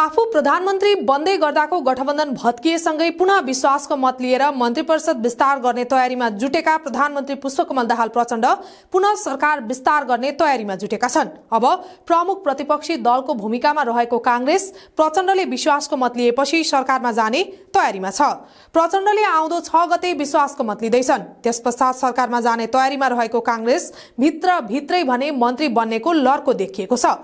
आफू प्रधानमन्त्री बन्दै गर्दाको गठबन्धन भत्किएसँगै पुनः विश्वासको मत लिएर मन्त्री परिषद विस्तार गर्ने तयारीमा जुटेका प्रधानमन्त्री पुष्पकमल दाहाल प्रचण्ड पुनः सरकार विस्तार गर्ने तयारीमा जुटेका छन् अब प्रमुख प्रतिपक्षी दलको भूमिकामा रहेको काङ्ग्रेस प्रचण्डले विश्वासको मत लिएपछि सरकारमा जाने तयारीमा छ प्रचण्डले आउँदो छ गते विश्वासको मत लिँदैछन् त्यस पश्चात सरकारमा जाने तयारीमा रहेको काङ्ग्रेस भित्र भित्रै भने मन्त्री बन्नेको लर्को देखिएको छ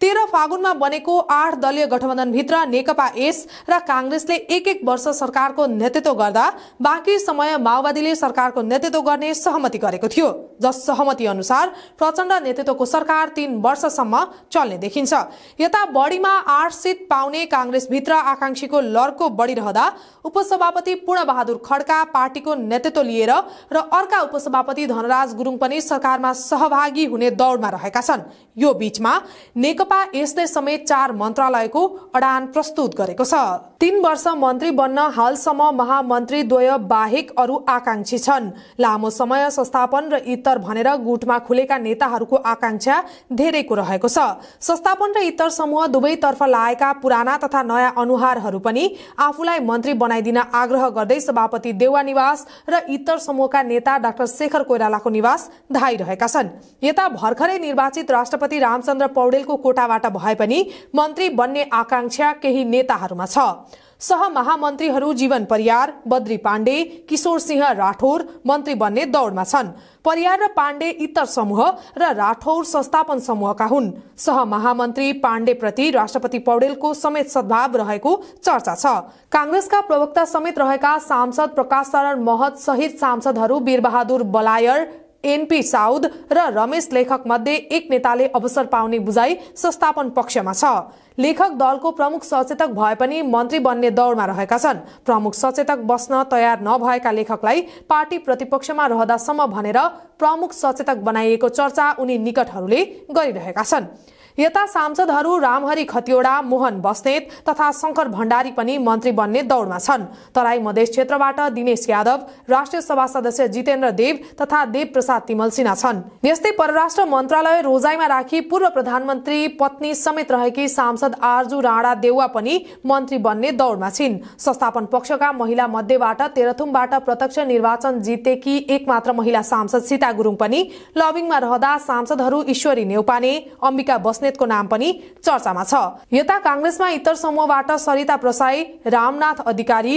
तेह्र फागुनमा बनेको आठ दलीय गठबन्धनभित्र नेकपा एस र काङ्ग्रेसले एक एक वर्ष सरकारको नेतृत्व गर्दा बाँकी समय माओवादीले सरकारको नेतृत्व गर्ने सहमति गरेको थियो जस सहमति अनुसार प्रचण्ड नेतृत्वको सरकार तीन वर्षसम्म चल्ने देखिन्छ यता बढीमा आठ सिट पाउने काङ्ग्रेसभित्र आकांक्षीको लड्को बढिरहँदा उपसभापति पूर्णबहादुर खड्का पार्टीको नेतृत्व लिएर र अर्का उपसभापति धनराज गुरुङ पनि सरकारमा सहभागी हुने दौडमा रहेका छन् यो बीचमा नेकपा यसले समेत चार मन्त्रालयको अडान प्रस्तुत गरेको छ तीन वर्ष मन्त्री बन्न हालसम्म महामन्त्रीद्वय बाहेक अरू आकांक्षी छन् लामो समय संस्थापन र इतर भनेर गुटमा खुलेका नेताहरूको आकांक्षा धेरैको रहेको छ संस्थापन र इतर समूह दुवैतर्फ लागेका पुराना तथा नयाँ अनुहारहरू पनि आफूलाई मन्त्री बनाइदिन आग्रह गर्दै सभापति देवा निवास र इतर समूहका नेता डाक्टर शेखर कोइरालाको निवास धाइरहेका छन् यता भर्खरै निर्वाचित राष्ट्रपति रामचन्द्र पौडेलको कोटाबाट भए पनि मन्त्री बन्ने आकांक्षा केही नेताहरूमा छ सहमहामन्त्रीहरू जीवन परियार बद्री पाण्डे किशोर सिंह राठौर मन्त्री बन्ने दौड़मा छन् परियार र पाण्डे इतर समूह र राठौर संस्थापन समूहका हुन् सहमहामन्त्री पाण्डेप्रति राष्ट्रपति पौडेलको समेत सद्भाव रहेको चर्चा छ कांग्रेसका प्रवक्ता समेत रहेका सांसद प्रकाश शरण महत सहित सांसदहरू वीरबहादुर बलायर एनपी साउद र रमेश लेखक मध्ये एक नेताले अवसर पाउने बुझाई संस्थापन पक्षमा छ लेखक दलको प्रमुख सचेतक भए पनि मन्त्री बन्ने दौड़मा रहेका छन् प्रमुख सचेतक बस्न तयार नभएका लेखकलाई पार्टी प्रतिपक्षमा रहदासम्म भनेर प्रमुख सचेतक बनाइएको चर्चा उनी निकटहरूले गरिरहेका छनृ यता सांसदहरू रामहरि खतिवडा मोहन बस्नेत तथा शंकर भण्डारी पनि मन्त्री बन्ने दौडमा छन् तराई मधेस क्षेत्रबाट दिनेश यादव राष्ट्रिय सभा सदस्य जितेन्द्र देव तथा देवप्रसाद तिमल सिन्हा छन् यस्तै परराष्ट्र मन्त्रालय रोजाइमा राखी पूर्व प्रधानमन्त्री पत्नी समेत रहेकी सांसद आर्जू राणा देउवा पनि मन्त्री बन्ने दौडमा छिन् संस्थापन पक्षका महिला मध्येबाट तेह्रथुमबाट प्रत्यक्ष निर्वाचन जितेकी एकमात्र महिला सांसद सीता गुरुङ पनि लबिङमा रहदा सांसदहरू ईश्वरी नेउपाने अम्बिका बस्ने बस्नेतको नाम पनि चर्चामा छ यता काङ्ग्रेसमा इतर समूहबाट सरिता प्रसाई रामनाथ अधिकारी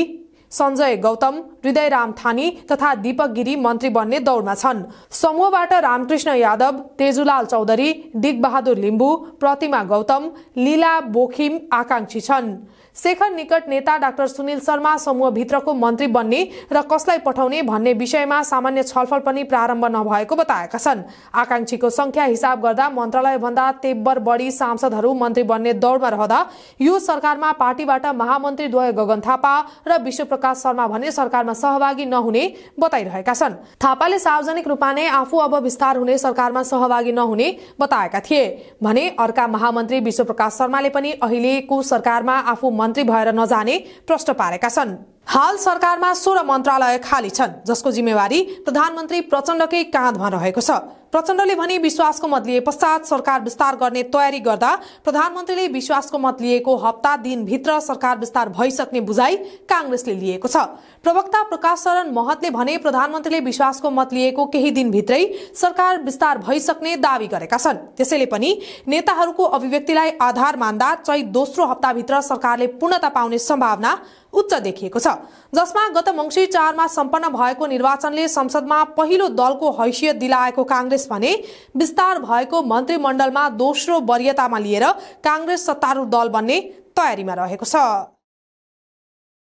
सञ्जय गौतम हृदयराम थानी तथा दीपक गिरी मन्त्री बन्ने दौडमा छन् समूहबाट रामकृष्ण यादव तेजुलाल चौधरी दिगबहादुर लिम्बू प्रतिमा गौतम लीला बोखिम आकांक्षी छन् शेखर निकट नेता डाक्टर सुनिल शर्मा समूहभित्रको मन्त्री बन्ने र कसलाई पठाउने भन्ने विषयमा सामान्य छलफल पनि प्रारम्भ नभएको बताएका छन् आकांक्षीको संख्या हिसाब गर्दा मन्त्रालयभन्दा तेब्बर बढी सांसदहरू मन्त्री बन्ने दौडमा रहँदा यो सरकारमा पार्टीबाट महामन्त्री द्वय गगन थापा र विश्वप्रकाश शर्मा भन्ने सरकारमा सरकारमा सहभागी नहुने बताइरहेका छन् थापाले सार्वजनिक रूपमा नै आफू अब विस्तार हुने सरकारमा सहभागी नहुने बताएका थिए भने अर्का महामन्त्री विश्वप्रकाश शर्माले पनि अहिलेको सरकारमा आफू मन्त्री भएर नजाने प्रश्न पारेका छन् हाल सरकारमा सोह्र मन्त्रालय खाली छन् जसको जिम्मेवारी प्रधानमन्त्री प्रचण्डकै काँधमा रहेको छ प्रचण्डले भने विश्वासको मत लिए पश्चात सरकार विस्तार गर्ने तयारी गर्दा प्रधानमन्त्रीले विश्वासको मत लिएको हप्ता दिनभित्र सरकार विस्तार भइसक्ने बुझाइ काङ्ग्रेसले लिएको छ प्रवक्ता प्रकाश शरण महतले भने प्रधानमन्त्रीले विश्वासको मत लिएको केही दिनभित्रै सरकार विस्तार भइसक्ने दावी गरेका छन् त्यसैले पनि नेताहरूको अभिव्यक्तिलाई आधार मान्दा चैत दोस्रो हप्ताभित्र सरकारले पूर्णता पाउने सम्भावना उच्च देखिएको छ जसमा गत मङ्सिर चारमा सम्पन्न भएको निर्वाचनले संसदमा पहिलो दलको हैसियत दिलाएको काङ्ग्रेस भने विस्तार भएको मन्त्रीमण्डलमा दोस्रो वरियतामा लिएर काङ्ग्रेस सत्तारूढ दल बन्ने तयारीमा रहेको छ